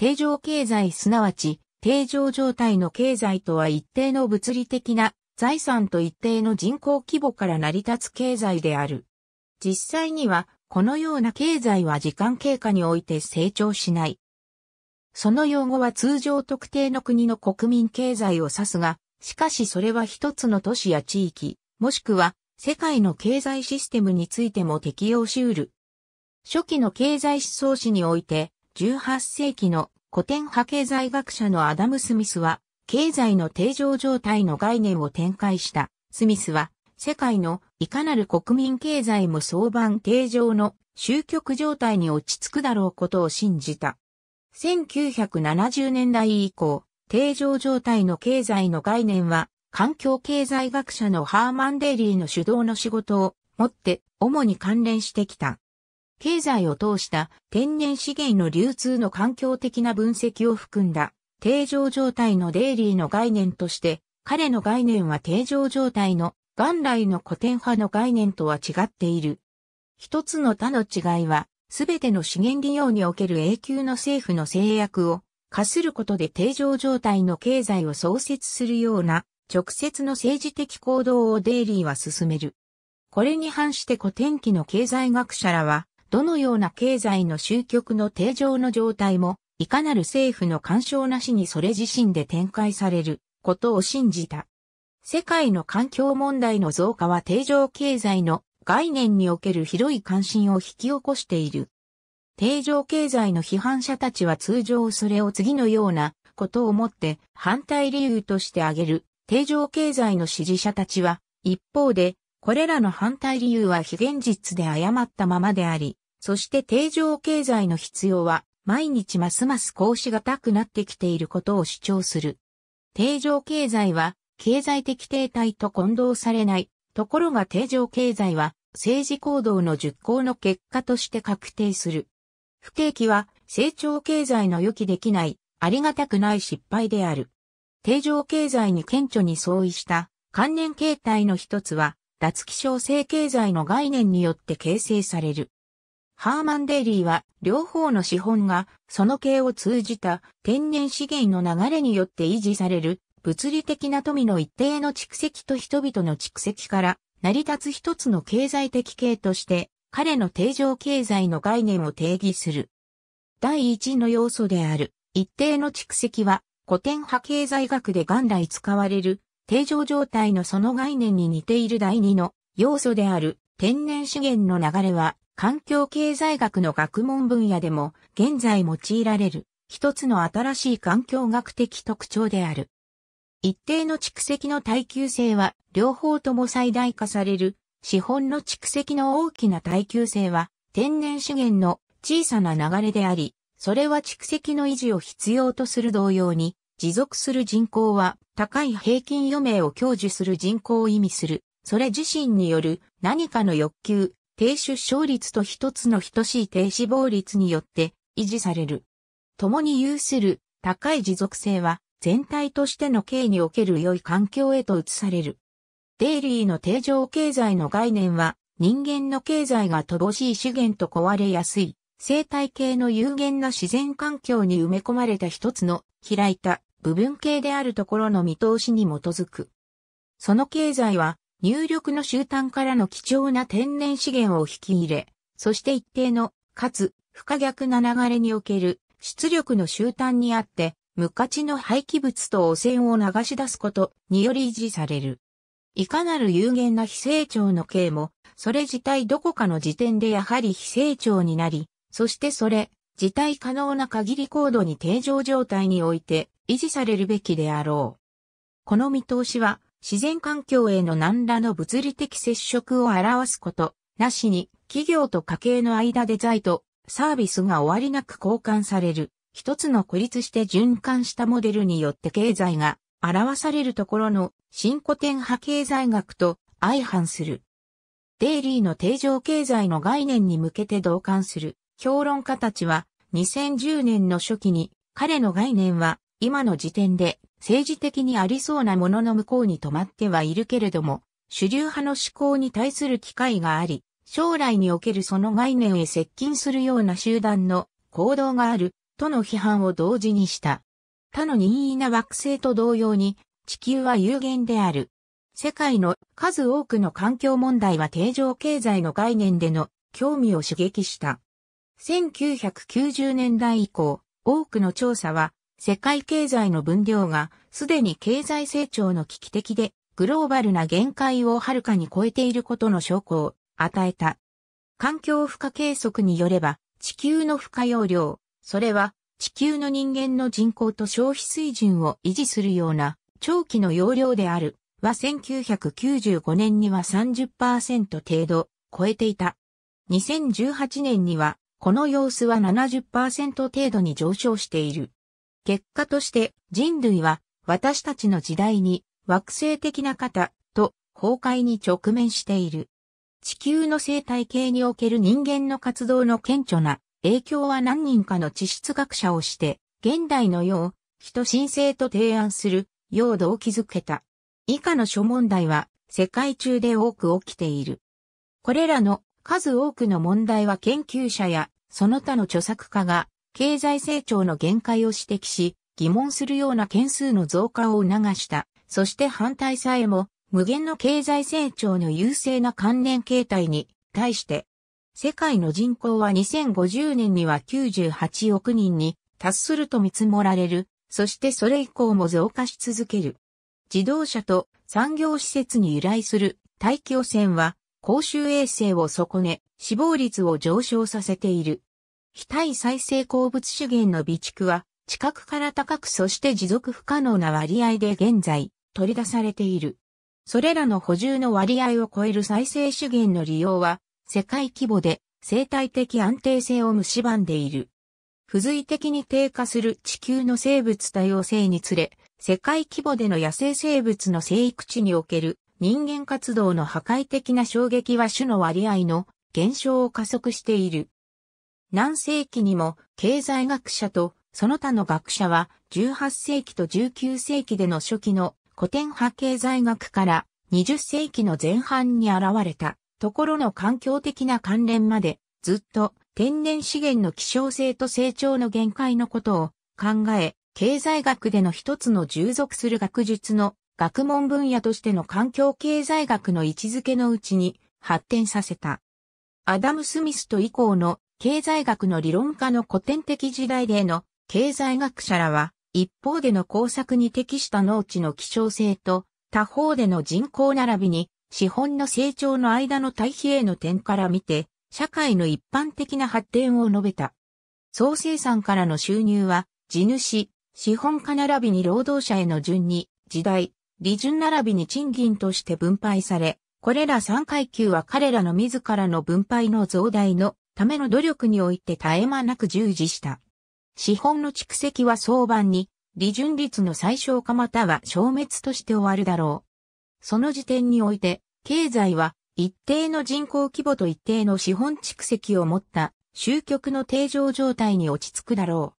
定常経済すなわち、定常状態の経済とは一定の物理的な財産と一定の人口規模から成り立つ経済である。実際には、このような経済は時間経過において成長しない。その用語は通常特定の国の国民経済を指すが、しかしそれは一つの都市や地域、もしくは世界の経済システムについても適用し得る。初期の経済思想史において、18世紀の古典派経済学者のアダム・スミスは、経済の定常状態の概念を展開した。スミスは、世界のいかなる国民経済も相番定常の終局状態に落ち着くだろうことを信じた。1970年代以降、定常状態の経済の概念は、環境経済学者のハーマン・デイリーの主導の仕事をもって主に関連してきた。経済を通した天然資源の流通の環境的な分析を含んだ、定常状態のデイリーの概念として、彼の概念は定常状態の元来の古典派の概念とは違っている。一つの他の違いは、すべての資源利用における永久の政府の制約を課することで定常状態の経済を創設するような直接の政治的行動をデイリーは進める。これに反して古典期の経済学者らは、どのような経済の終局の定常の状態も、いかなる政府の干渉なしにそれ自身で展開されることを信じた。世界の環境問題の増加は定常経済の概念における広い関心を引き起こしている。定常経済の批判者たちは通常それを次のようなことをもって反対理由として挙げる。定常経済の支持者たちは、一方で、これらの反対理由は非現実で誤ったままであり、そして定常経済の必要は、毎日ますます格子がたくなってきていることを主張する。定常経済は、経済的停滞と混同されない。ところが定常経済は、政治行動の実行の結果として確定する。不景気は、成長経済の予期できない、ありがたくない失敗である。定常経済に顕著に相違した関連形態の一つは、脱気症性経済の概念によって形成される。ハーマン・デイリーは両方の資本がその系を通じた天然資源の流れによって維持される物理的な富の一定の蓄積と人々の蓄積から成り立つ一つの経済的系として彼の定常経済の概念を定義する。第一の要素である一定の蓄積は古典派経済学で元来使われる定常状態のその概念に似ている第二の要素である天然資源の流れは環境経済学の学問分野でも現在用いられる一つの新しい環境学的特徴である。一定の蓄積の耐久性は両方とも最大化される。資本の蓄積の大きな耐久性は天然資源の小さな流れであり、それは蓄積の維持を必要とする同様に、持続する人口は高い平均余命を享受する人口を意味する。それ自身による何かの欲求、低出生率と一つの等しい低死亡率によって維持される。共に有する高い持続性は全体としての経における良い環境へと移される。デイリーの定常経済の概念は人間の経済が乏しい資源と壊れやすい生態系の有限な自然環境に埋め込まれた一つの開いた部分系であるところの見通しに基づく。その経済は入力の終端からの貴重な天然資源を引き入れ、そして一定の、かつ、不可逆な流れにおける出力の終端にあって、無価値の廃棄物と汚染を流し出すことにより維持される。いかなる有限な非成長の刑も、それ自体どこかの時点でやはり非成長になり、そしてそれ、自体可能な限り高度に定常状態において維持されるべきであろう。この見通しは、自然環境への何らの物理的接触を表すこと、なしに、企業と家計の間で財とサービスが終わりなく交換される、一つの孤立して循環したモデルによって経済が表されるところの新古典派経済学と相反する。デイリーの定常経済の概念に向けて同感する評論家たちは2010年の初期に彼の概念は今の時点で政治的にありそうなものの向こうに止まってはいるけれども、主流派の思考に対する機会があり、将来におけるその概念へ接近するような集団の行動がある、との批判を同時にした。他の任意な惑星と同様に、地球は有限である。世界の数多くの環境問題は定常経済の概念での興味を刺激した。1990年代以降、多くの調査は世界経済の分量がすでに経済成長の危機的でグローバルな限界をはるかに超えていることの証拠を与えた。環境負荷計測によれば地球の負荷容量、それは地球の人間の人口と消費水準を維持するような長期の容量であるは1995年には30%程度超えていた。2018年にはこの様子は70%程度に上昇している。結果として人類は私たちの時代に惑星的な方と崩壊に直面している。地球の生態系における人間の活動の顕著な影響は何人かの地質学者をして、現代のよう、人神聖と提案する、よう動機づけた。以下の諸問題は、世界中で多く起きている。これらの数多くの問題は研究者や、その他の著作家が経済成長の限界を指摘し、疑問するような件数の増加を促した。そして反対さえも、無限の経済成長の優勢な関連形態に対して、世界の人口は2050年には98億人に達すると見積もられる。そしてそれ以降も増加し続ける。自動車と産業施設に由来する大気汚染は公衆衛生を損ね、死亡率を上昇させている。非対再生鉱物資源の備蓄は、地殻から高くそして持続不可能な割合で現在、取り出されている。それらの補充の割合を超える再生資源の利用は、世界規模で生態的安定性を蝕んでいる。付随的に低下する地球の生物多様性につれ、世界規模での野生生物の生育地における人間活動の破壊的な衝撃は種の割合の減少を加速している。何世紀にも経済学者とその他の学者は18世紀と19世紀での初期の古典派経済学から20世紀の前半に現れたところの環境的な関連までずっと天然資源の希少性と成長の限界のことを考え、経済学での一つの従属する学術の学問分野としての環境経済学の位置づけのうちに発展させた。アダム・スミスと以降の経済学の理論家の古典的時代での経済学者らは、一方での工作に適した農地の希少性と、他方での人口並びに、資本の成長の間の対比への点から見て、社会の一般的な発展を述べた。総生産からの収入は、地主、資本家並びに労働者への順に、時代、利順並びに賃金として分配され、これら3階級は彼らの自らの分配の増大のための努力において絶え間なく従事した。資本の蓄積は相番に、利潤率の最小化または消滅として終わるだろう。その時点において、経済は一定の人口規模と一定の資本蓄積を持った終局の定常状態に落ち着くだろ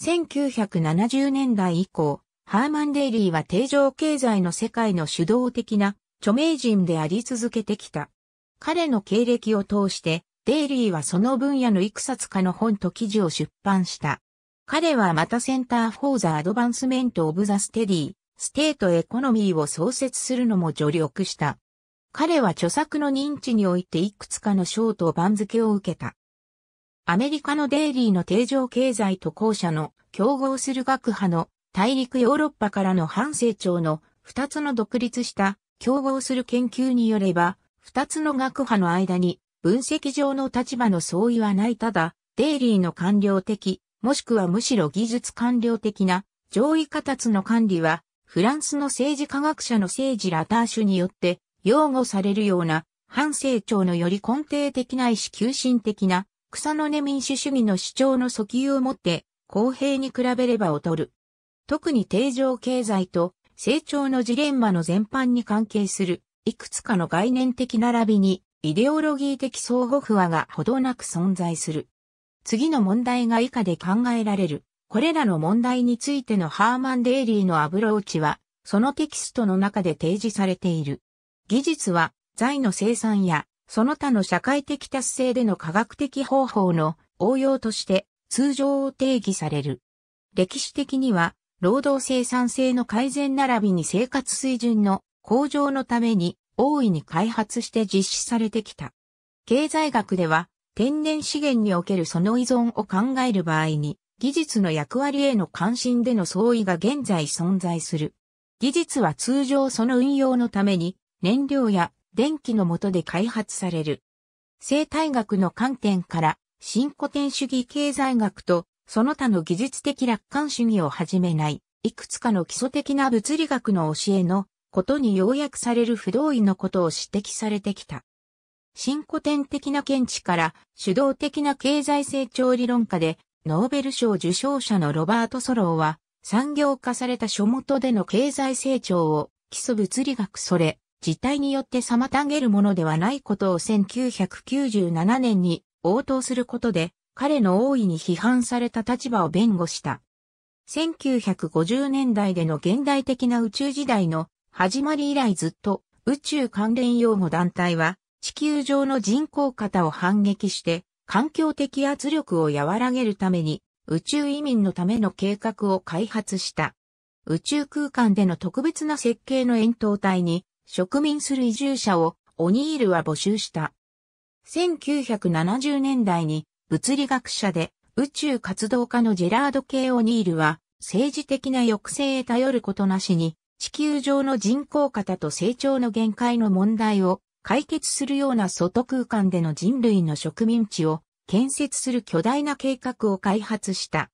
う。1970年代以降、ハーマン・デイリーは定常経済の世界の主導的な著名人であり続けてきた。彼の経歴を通してデイリーはその分野のいくさつかの本と記事を出版した。彼はまたセンター・フォー・ザ・アドバンスメント・オブ・ザ・ステディ、ステート・エコノミーを創設するのも助力した。彼は著作の認知においていくつかの賞と番付を受けた。アメリカのデイリーの定常経済と後者の競合する学派の大陸ヨーロッパからの反成長の二つの独立した競合する研究によれば、二つの学派の間に分析上の立場の相違はないただ、デイリーの官僚的、もしくはむしろ技術官僚的な上位形の管理は、フランスの政治科学者の政治ラターシュによって擁護されるような、反成長のより根底的ないし急心的な、草の根民主主義の主張の訴求をもって、公平に比べれば劣る。特に定常経済と成長のジレンマの全般に関係する、いくつかの概念的並びに、イデオロギー的相互不和がほどなく存在する。次の問題が以下で考えられる。これらの問題についてのハーマン・デイリーのアブローチは、そのテキストの中で提示されている。技術は、財の生産や、その他の社会的達成での科学的方法の応用として通常を定義される。歴史的には、労働生産性の改善並びに生活水準の向上のために大いに開発して実施されてきた。経済学では、天然資源におけるその依存を考える場合に、技術の役割への関心での相違が現在存在する。技術は通常その運用のために、燃料や電気の下で開発される。生態学の観点から、新古典主義経済学と、その他の技術的楽観主義をはじめない、いくつかの基礎的な物理学の教えのことに要約される不同意のことを指摘されてきた。新古典的な見地から主導的な経済成長理論家でノーベル賞受賞者のロバート・ソローは産業化された書元での経済成長を基礎物理学それ自体によって妨げるものではないことを1997年に応答することで彼の大いに批判された立場を弁護した。1950年代での現代的な宇宙時代の始まり以来ずっと宇宙関連用語団体は地球上の人口型を反撃して環境的圧力を和らげるために宇宙移民のための計画を開発した。宇宙空間での特別な設計の円筒体に植民する移住者をオニールは募集した。1970年代に物理学者で宇宙活動家のジェラード・系オニールは政治的な抑制へ頼ることなしに地球上の人口型と成長の限界の問題を解決するような外空間での人類の植民地を建設する巨大な計画を開発した。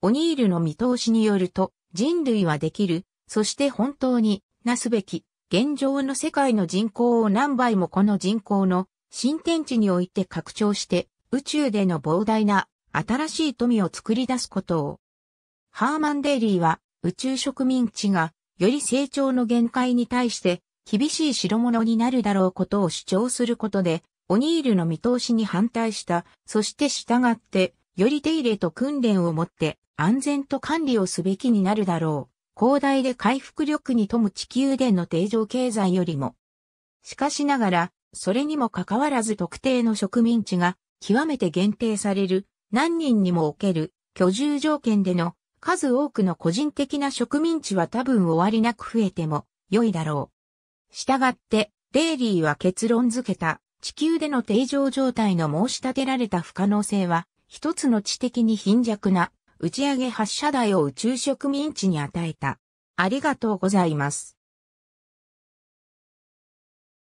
オニールの見通しによると、人類はできる、そして本当になすべき、現状の世界の人口を何倍もこの人口の新天地において拡張して、宇宙での膨大な新しい富を作り出すことを。ハーマン・デイリーは宇宙植民地がより成長の限界に対して厳しい代物になるだろうことを主張することで、オニールの見通しに反対した、そして従って、より手入れと訓練をもって安全と管理をすべきになるだろう。広大で回復力に富む地球での定常経済よりも。しかしながら、それにもかかわらず特定の植民地が極めて限定される何人にもおける居住条件での数多くの個人的な植民地は多分終わりなく増えても良いだろう。したがって、デイリーは結論付けた、地球での定常状態の申し立てられた不可能性は、一つの知的に貧弱な打ち上げ発射台を宇宙植民地に与えた。ありがとうございます。